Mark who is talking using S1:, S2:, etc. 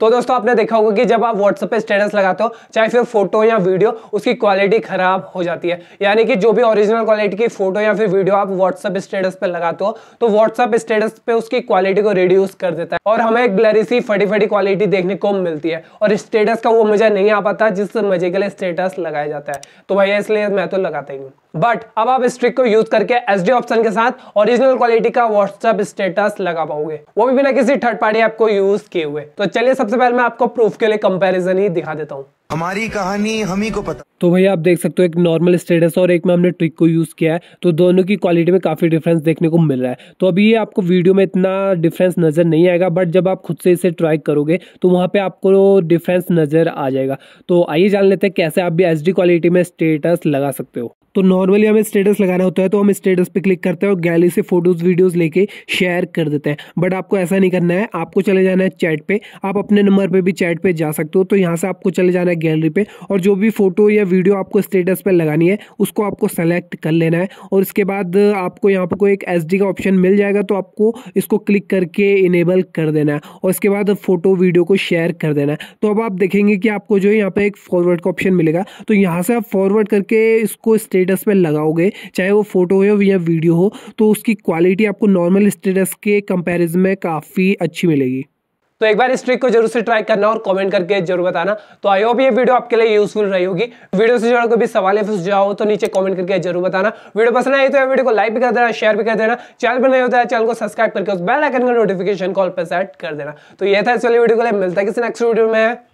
S1: तो दोस्तों आपने देखा होगा कि जब आप व्हाट्सएप पे स्टेटस लगाते हो चाहे फिर फोटो या वीडियो उसकी क्वालिटी खराब हो जाती है यानी कि जो भी ओरिजिनल क्वालिटी की फोटो या फिर वीडियो आप व्हाट्सएप स्टेटस पे लगाते हो तो व्हाट्सएप स्टेटस पे उसकी क्वालिटी को रिड्यूस कर देता है और हमें एक ब्लरी सी फटी फटी क्वालिटी देखने को मिलती है और स्टेटस का वो मजा नहीं आ पाता जिस मजे के लिए स्टेटस लगाया जाता है तो भैया इसलिए मैं तो लगाता ही हूँ बट अब आप इस ट्रिक को यूज करके एस ऑप्शन के साथ ओरिजिनल क्वालिटी का व्हाट्सएप स्टेटस लगा पाओगे वो भी बिना किसी थर्ड पार्टी ऐप को यूज किए हुए तो चलिए सबसे पहले मैं आपको प्रूफ के लिए कंपेरिजन ही दिखा देता हूँ हमारी कहानी हम ही को पता तो भैया आप देख सकते हो एक नॉर्मल स्टेटस और एक में हमने ट्रिक को यूज़ किया है तो दोनों की क्वालिटी में काफ़ी डिफरेंस देखने को मिल रहा है तो अभी ये आपको वीडियो में इतना डिफरेंस नज़र नहीं आएगा बट जब आप खुद से इसे ट्राई करोगे तो वहाँ पे आपको डिफरेंस नज़र आ जाएगा तो आइए जान लेते हैं कैसे आप भी एच क्वालिटी में स्टेटस लगा सकते हो तो नॉर्मली हमें स्टेटस लगाना होता है तो हम स्टेटस पे क्लिक करते हैं और गैलरी से फोटोज वीडियोस लेके शेयर कर देते हैं बट आपको ऐसा नहीं करना है आपको चले जाना है चैट पे आप अपने नंबर पे भी चैट पे जा सकते हो तो यहाँ से आपको चले जाना है है गैलरी पे और जो भी फोटो या वीडियो आपको स्टेटस पर लगानी है उसको आपको सेलेक्ट कर लेना है और इसके बाद आपको यहाँ पर कोई एक एस का ऑप्शन मिल जाएगा तो आपको इसको क्लिक करके इनेबल कर देना है और इसके बाद फोटो वीडियो को शेयर कर देना है तो अब आप देखेंगे कि आपको जो है यहाँ पर एक फॉरवर्ड का ऑप्शन मिलेगा तो यहाँ से आप फॉरवर्ड करके इसको स्टेटस पर लगाओगे चाहे वो फोटो हो या वीडियो हो तो उसकी क्वालिटी आपको नॉर्मल स्टेटस के कंपेरिजन में काफ़ी अच्छी मिलेगी तो एक बार इस ट्रिक को जरूर से ट्राई करना और कमेंट करके जरूर बताना तो आई होप ये वीडियो आपके लिए यूजफुल रही होगी वीडियो से जुड़ा कोई भी सवाल है फिर जाओ तो नीचे कमेंट करके जरूर बताना वीडियो पसंद आई तो वीडियो को लाइक भी कर देना शेयर भी कर देना चैनल पर नहीं होता है चैनल को सब्सक्राइब करके उस बेल आइकन का नोटिफिकेशन कॉल पर सेट कर देना तो यह था इस वाले वीडियो को मिलता है किसी नेक्स्ट वीडियो में